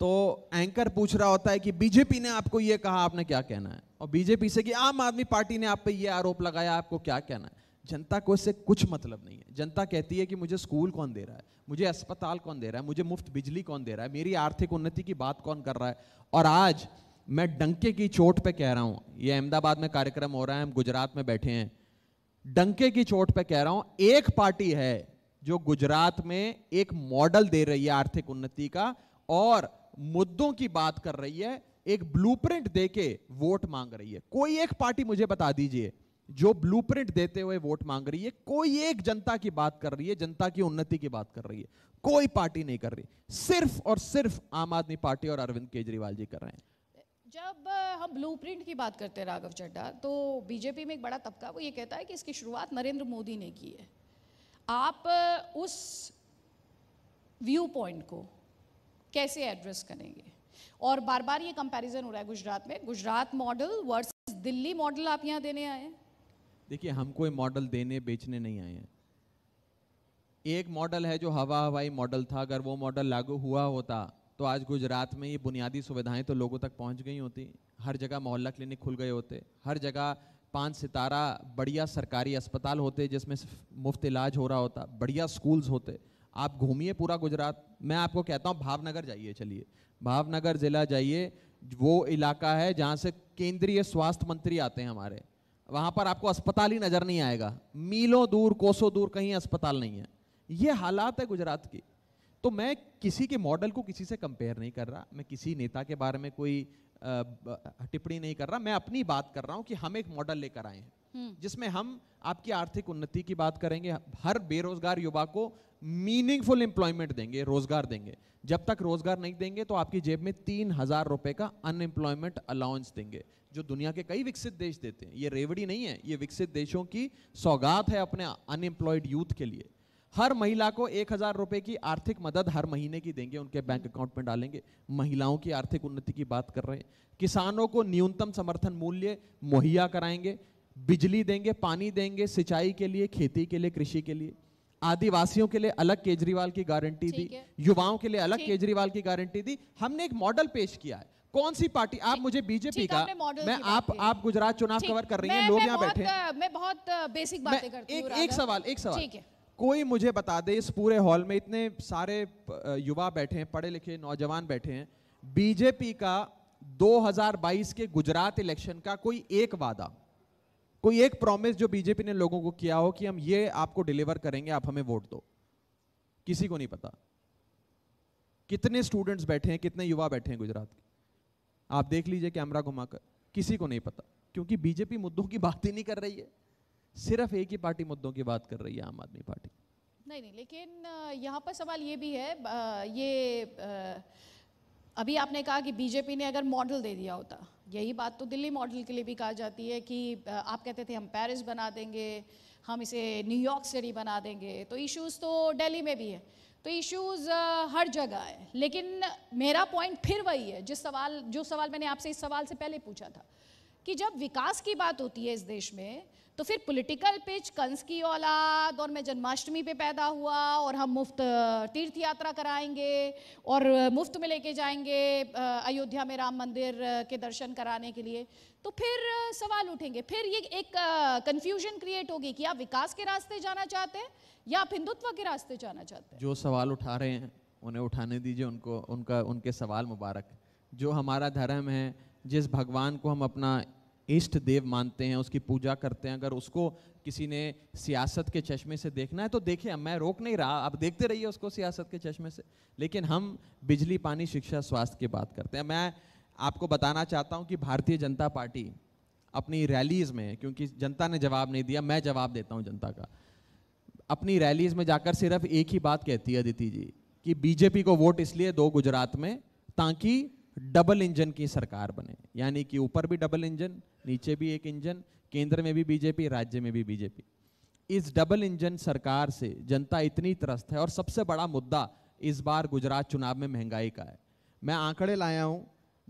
तो एंकर पूछ रहा होता है कि बीजेपी ने आपको ये कहा आपने क्या कहना है और बीजेपी से कि आम आदमी पार्टी ने आप पे ये आरोप लगाया आपको क्या कहना है जनता को इससे कुछ मतलब नहीं है जनता कहती है कि मुझे स्कूल कौन दे रहा है मुझे अस्पताल कौन दे रहा है मुझे मुफ्त बिजली कौन दे रहा है मेरी आर्थिक उन्नति की बात कौन कर रहा है और आज मैं डंके की चोट पे कह रहा हूँ ये अहमदाबाद में कार्यक्रम हो रहा है हम गुजरात में बैठे हैं डंके की चोट पे कह रहा हूँ एक पार्टी है जो गुजरात में एक मॉडल दे रही है आर्थिक उन्नति का और मुद्दों की बात कर रही है एक ब्लूप्रिंट देके वोट मांग रही है कोई एक पार्टी मुझे बता दीजिए जो ब्लूप्रिंट देते हुए वोट मांग रही है कोई एक जनता की बात कर रही है जनता की उन्नति की बात कर रही है कोई पार्टी नहीं कर रही सिर्फ और सिर्फ आम आदमी पार्टी और अरविंद केजरीवाल जी कर रहे हैं जब हम ब्लूप्रिंट की बात करते हैं राघव चड्डा तो बीजेपी में एक बड़ा तबका वो ये कहता है कि इसकी शुरुआत नरेंद्र मोदी ने की है आप उस व्यू पॉइंट को कैसे एड्रेस करेंगे और बार बार ये कंपैरिजन हो रहा है गुजरात में Gujarat model versus Delhi model आप यहाँ देने आए हैं देखिए हम कोई मॉडल देने बेचने नहीं आए हैं एक मॉडल है जो हवा हवाई मॉडल था अगर वो मॉडल लागू हुआ होता तो आज गुजरात में ये बुनियादी सुविधाएं तो लोगों तक पहुंच गई होती हर जगह मोहल्ला क्लिनिक खुल गए होते हर जगह पाँच सितारा बढ़िया सरकारी अस्पताल होते जिसमें मुफ्त इलाज हो रहा होता बढ़िया स्कूल्स होते आप घूमिए पूरा गुजरात मैं आपको कहता हूँ भावनगर जाइए चलिए भावनगर ज़िला जाइए वो इलाका है जहाँ से केंद्रीय स्वास्थ्य मंत्री आते हैं हमारे वहां पर आपको अस्पताल ही नजर नहीं आएगा मीलों दूर कोसों दूर कहीं अस्पताल नहीं है ये हालात है गुजरात की तो मैं किसी के मॉडल को किसी से कंपेयर नहीं कर रहा मैं किसी नेता के बारे में कोई टिप्पणी नहीं कर रहा मैं अपनी बात कर रहा हूँ कि हम एक मॉडल लेकर आए हैं हम्म। जिसमें हम आपकी आर्थिक उन्नति की बात करेंगे हर बेरोजगार युवा को मीनिंगफुल एम्प्लॉयमेंट देंगे रोजगार देंगे जब तक रोजगार नहीं देंगे तो आपकी जेब में तीन हजार रुपए का अनएम्प्लॉयमेंट अलाउंस देंगे जो दुनिया के कई विकसित देश देते हैं ये रेवड़ी नहीं है ये विकसित देशों की सौगात है अपने अनएम्प्लॉयड यूथ के लिए हर महिला को एक हज़ार रुपए की आर्थिक मदद हर महीने की देंगे उनके बैंक अकाउंट में डालेंगे महिलाओं की आर्थिक उन्नति की बात कर रहे हैं किसानों को न्यूनतम समर्थन मूल्य मुहैया कराएंगे बिजली देंगे पानी देंगे सिंचाई के लिए खेती के लिए कृषि के लिए आदिवासियों के लिए अलग केजरीवाल की गारंटी दी युवाओं के लिए अलग केजरीवाल की गारंटी दी हमने एक मॉडल पेश किया है कौन सी पार्टी आप मुझे बीजेपी का मैं आप आप गुजरात चुनाव कवर कर रही हैं लोग यहाँ बैठे हैं मैं बहुत बेसिक बातें करती एक, एक सवाल एक सवाल कोई मुझे बता दे इस पूरे हॉल में इतने सारे युवा बैठे हैं पढ़े लिखे नौजवान बैठे हैं बीजेपी का 2022 के गुजरात इलेक्शन का कोई एक वादा कोई एक प्रॉमिस जो बीजेपी ने लोगों को किया हो कि हम ये आपको डिलीवर करेंगे आप हमें वोट दो किसी को नहीं पता कितने स्टूडेंट्स बैठे हैं कितने युवा बैठे हैं गुजरात के आप देख लीजिए कैमरा घुमाकर किसी को नहीं पता क्योंकि बीजेपी मुद्दों की बात ही नहीं कर रही है सिर्फ एक ही पार्टी मुद्दों की बात कर रही है आम आदमी पार्टी नहीं नहीं लेकिन यहाँ पर सवाल ये भी है ये अभी आपने कहा कि बीजेपी ने अगर मॉडल दे दिया होता यही बात तो दिल्ली मॉडल के लिए भी कहा जाती है कि आप कहते थे हम पेरिस बना देंगे हम इसे न्यूयॉर्क सिटी बना देंगे तो इश्यूज तो दिल्ली में भी है तो इश्यूज uh, हर जगह है लेकिन मेरा पॉइंट फिर वही है जिस सवाल जो सवाल मैंने आपसे इस सवाल से पहले पूछा था कि जब विकास की बात होती है इस देश में तो फिर पॉलिटिकल पिच कंस की औलाद और मैं जन्माष्टमी पे पैदा हुआ और हम मुफ्त uh, तीर्थ यात्रा कराएंगे और uh, मुफ्त में लेके जाएंगे अयोध्या में राम मंदिर के दर्शन कराने के लिए तो फिर सवाल उठेंगे फिर ये एक कंफ्यूजन क्रिएट होगी कि आप विकास के रास्ते जाना चाहते हैं या आप हिंदुत्व के रास्ते जाना चाहते हैं जो सवाल उठा रहे हैं उन्हें उठाने दीजिए उनको उनका उनके सवाल मुबारक जो हमारा धर्म है जिस भगवान को हम अपना इष्ट देव मानते हैं उसकी पूजा करते हैं अगर उसको किसी ने सियासत के चश्मे से देखना है तो देखे मैं रोक नहीं रहा आप देखते रहिए उसको सियासत के चश्मे से लेकिन हम बिजली पानी शिक्षा स्वास्थ्य की बात करते हैं मैं आपको बताना चाहता हूँ कि भारतीय जनता पार्टी अपनी रैलीज़ में क्योंकि जनता ने जवाब नहीं दिया मैं जवाब देता हूँ जनता का अपनी रैलीज में जाकर सिर्फ एक ही बात कहती है अदिति जी कि बीजेपी को वोट इसलिए दो गुजरात में ताकि डबल इंजन की सरकार बने यानी कि ऊपर भी डबल इंजन नीचे भी एक इंजन केंद्र में भी बीजेपी राज्य में भी बीजेपी इस डबल इंजन सरकार से जनता इतनी त्रस्त है और सबसे बड़ा मुद्दा इस बार गुजरात चुनाव में महंगाई का है मैं आंकड़े लाया हूँ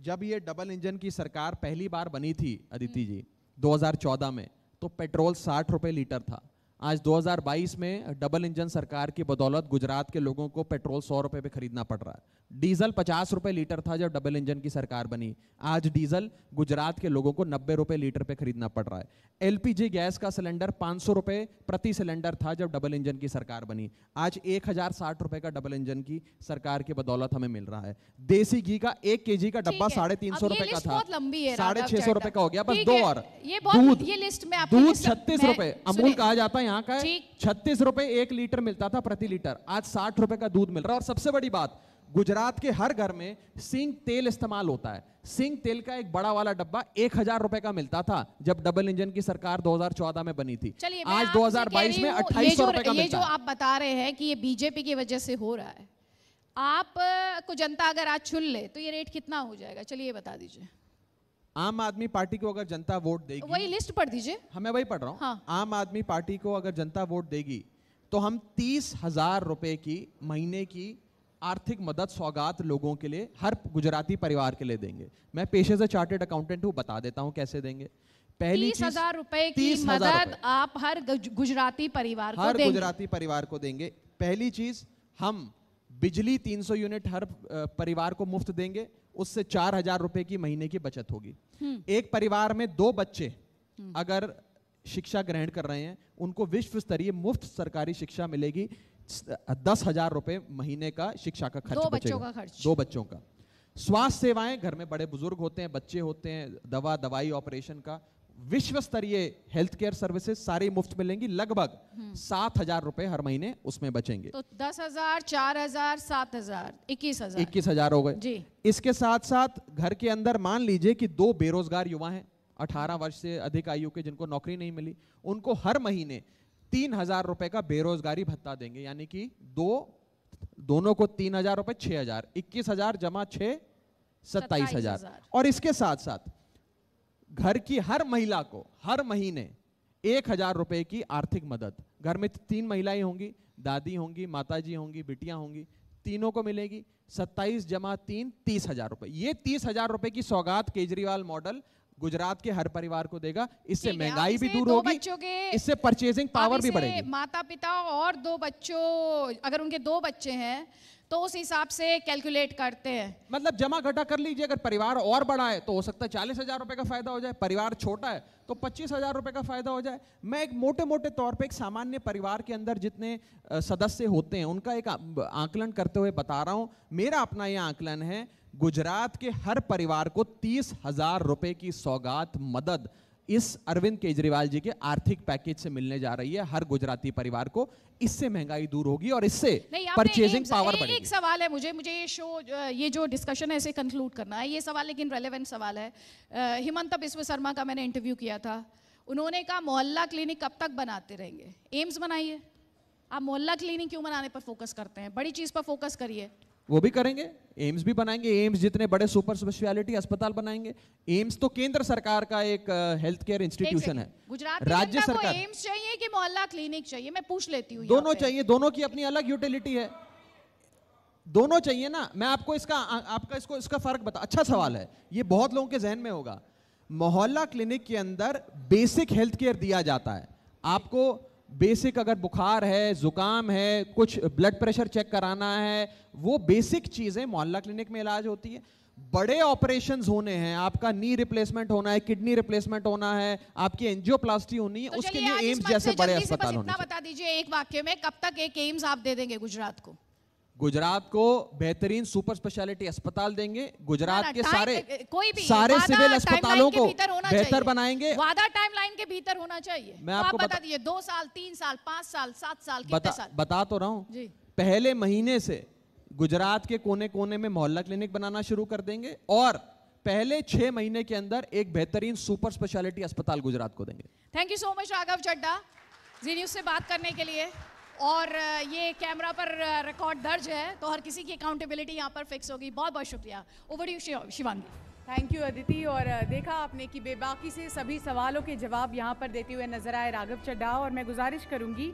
जब ये डबल इंजन की सरकार पहली बार बनी थी अदिति जी 2014 में तो पेट्रोल साठ रुपये लीटर था आज 2022 में डबल इंजन सरकार की बदौलत गुजरात के लोगों को पेट्रोल सौ रुपये पे खरीदना पड़ रहा है डीजल पचास रुपए लीटर था जब डबल इंजन की सरकार बनी आज डीजल गुजरात के लोगों को नब्बे रुपए लीटर पे खरीदना पड़ रहा है एलपीजी गैस का सिलेंडर पाँच सौ रुपये प्रति सिलेंडर था जब डबल इंजन की सरकार बनी आज एक हज़ार साठ रुपये का डबल इंजन की सरकार की बदौलत हमें मिल रहा है देसी घी का एक के का डब्बा साढ़े तीन सौ रुपए का था साढ़े छह सौ रुपए का हो गया बस दो और दूध दूध छत्तीस रुपए अमूल कहा जाता है यहाँ का छत्तीस रुपए एक लीटर मिलता था प्रति लीटर आज साठ रुपए का दूध मिल रहा है और सबसे बड़ी बात गुजरात के हर घर में सिंग तेल इस्तेमाल होता है सिंग तेल का एक बड़ा वाला डब्बा एक हजार रुपए का मिलता था जब डबल इंजन की सरकार 2014 में बनी थी आज 2022 में अट्ठाईस सौ रुपए का मिलता ये जो आप बता रहे हैं कि ये बीजेपी की वजह से हो रहा है आप को जनता अगर आज चुन ले तो ये रेट कितना हो जाएगा चलिए बता दीजिए आम आदमी पार्टी को अगर जनता वोट देगी वही लिस्ट पढ़ दीजिए हमें हाँ, वही पढ़ रहा हूँ हाँ। आम आदमी पार्टी को अगर जनता वोट देगी तो हम तीस हजार रुपए की महीने की आर्थिक मदद सौगात लोगों के लिए हर गुजराती परिवार के लिए देंगे मैं पेशे से चार्टेड अकाउंटेंट हूँ बता देता हूँ कैसे देंगे पहली तीस हजार रुपए की मदद आप हर गुजराती परिवार को हर देंगे। गुजराती परिवार को देंगे पहली चीज हम बिजली 300 यूनिट हर परिवार को मुफ्त देंगे उससे चार हजार रुपए की महीने की बचत होगी हम्म। एक परिवार में दो बच्चे हम्म। अगर शिक्षा ग्रहण कर रहे हैं उनको विश्व स्तरीय मुफ्त सरकारी शिक्षा मिलेगी दस हजार रुपए महीने का शिक्षा का खर्च दो बच्चों का खर्च दो बच्चों का स्वास्थ्य सेवाएं घर में बड़े बुजुर्ग होते हैं बच्चे होते हैं दवा दवाई ऑपरेशन का विश्व स्तरीय हेल्थ केयर सर्विसेज सारी मुफ्त मिलेंगी लगभग हम्म। सात हजार रुपए हर महीने उसमें बचेंगे तो दस हजार चार हजार सात हजार इक्कीस हजार इक्कीस हजार हो गए जी इसके साथ साथ घर के अंदर मान लीजिए कि दो बेरोजगार युवा हैं अठारह वर्ष से अधिक आयु के जिनको नौकरी नहीं मिली उनको हर महीने तीन हजार रुपए का बेरोजगारी भत्ता देंगे यानी कि दो दोनों को तीन हजार रुपए छह हजार इक्कीस हजार जमा छह सत्ताईस हजार और इसके साथ साथ घर की हर महिला को हर महीने एक हजार रुपए की आर्थिक मदद घर में तीन महिलाएं होंगी दादी होंगी माताजी होंगी बिटियां होंगी तीनों को मिलेगी सत्ताईस जमा तीन तीस हजार रुपए ये तीस हजार रुपए की सौगात केजरीवाल मॉडल गुजरात के हर परिवार को देगा इससे महंगाई भी दूर होगी इससे परचेजिंग पावर भी बढ़ेगी माता पिता और दो बच्चों अगर उनके दो बच्चे हैं तो उस हिसाब से कैलकुलेट करते हैं मतलब जमा घटा कर लीजिए अगर परिवार और बड़ा है तो हो सकता है चालीस हजार रुपए का फायदा हो जाए परिवार छोटा है तो पच्चीस हजार रुपए का फायदा हो जाए मैं एक मोटे मोटे तौर पे एक सामान्य परिवार के अंदर जितने सदस्य होते हैं उनका एक आकलन करते हुए बता रहा हूँ मेरा अपना यह आकलन है गुजरात के हर परिवार को तीस हजार रुपए की सौगात मदद इस अरविंद केजरीवाल जी के आर्थिक पैकेज से मिलने जा रही है हर गुजराती परिवार को इससे महंगाई दूर होगी और इससे परचेजिंग पावर बढ़ेगी एक सवाल है मुझे मुझे ये शो ये जो डिस्कशन है इसे कंक्लूड करना है ये सवाल लेकिन रेलेवेंट सवाल है हिमंत बिस्व शर्मा का मैंने इंटरव्यू किया था उन्होंने कहा मोहल्ला क्लिनिक कब तक बनाते रहेंगे एम्स बनाइए आप मोहल्ला क्लिनिक क्यों बनाने पर फोकस करते हैं बड़ी चीज़ पर फोकस करिए वो भी करेंगे एम्स भी बनाएंगे एम्स जितने बड़े सुपर स्पेशलिटी अस्पताल बनाएंगे एम्स तो केंद्र सरकार का एक हेल्थ केयर इंस्टीट्यूशन है गुजरात राज्य सरकार एम्स चाहिए कि मोहल्ला क्लिनिक चाहिए मैं पूछ लेती हूँ दोनों चाहिए दोनों की अपनी अलग यूटिलिटी है दोनों चाहिए ना मैं आपको इसका आपका इसको इसका फर्क बता अच्छा सवाल है ये बहुत लोगों के जहन में होगा मोहल्ला क्लिनिक के अंदर बेसिक हेल्थ केयर दिया जाता है आपको बेसिक अगर बुखार है ज़ुकाम है कुछ ब्लड प्रेशर चेक कराना है वो बेसिक चीज़ें मोहल्ला क्लिनिक में इलाज होती है बड़े ऑपरेशंस होने हैं आपका नी रिप्लेसमेंट होना है किडनी रिप्लेसमेंट होना है आपकी एंजियोप्लास्टी होनी है तो उसके लिए एम्स जैसे बड़े अस्पताल होने बता दीजिए एक वाक्य में कब तक एक एम्स आप दे देंगे गुजरात को गुजरात को बेहतरीन सुपर स्पेशलिटी अस्पताल देंगे गुजरात के सारे कोई भी सारे सिविल अस्पतालों को बेहतर बनाएंगे वादा टाइमलाइन के भीतर होना चाहिए मैं आपको आप बता दिए दो साल तीन साल पांच साल सात साल कितने बता, साल बता तो रहा हूँ पहले महीने से गुजरात के कोने कोने में मोहल्ला क्लिनिक बनाना शुरू कर देंगे और पहले छह महीने के अंदर एक बेहतरीन सुपर स्पेशलिटी अस्पताल गुजरात को देंगे thank you so much Raghav Chadha ji news से बात करने के लिए और ये कैमरा पर रिकॉर्ड दर्ज है तो हर किसी की अकाउंटेबिलिटी यहाँ पर फिक्स होगी बहुत बहुत शुक्रिया over you Shivani thank you Aditi और देखा आपने कि बेबाकी से सभी सवालों के जवाब यहाँ पर देते हुए नजर आए राघव चड्डा और मैं गुजारिश करूँगी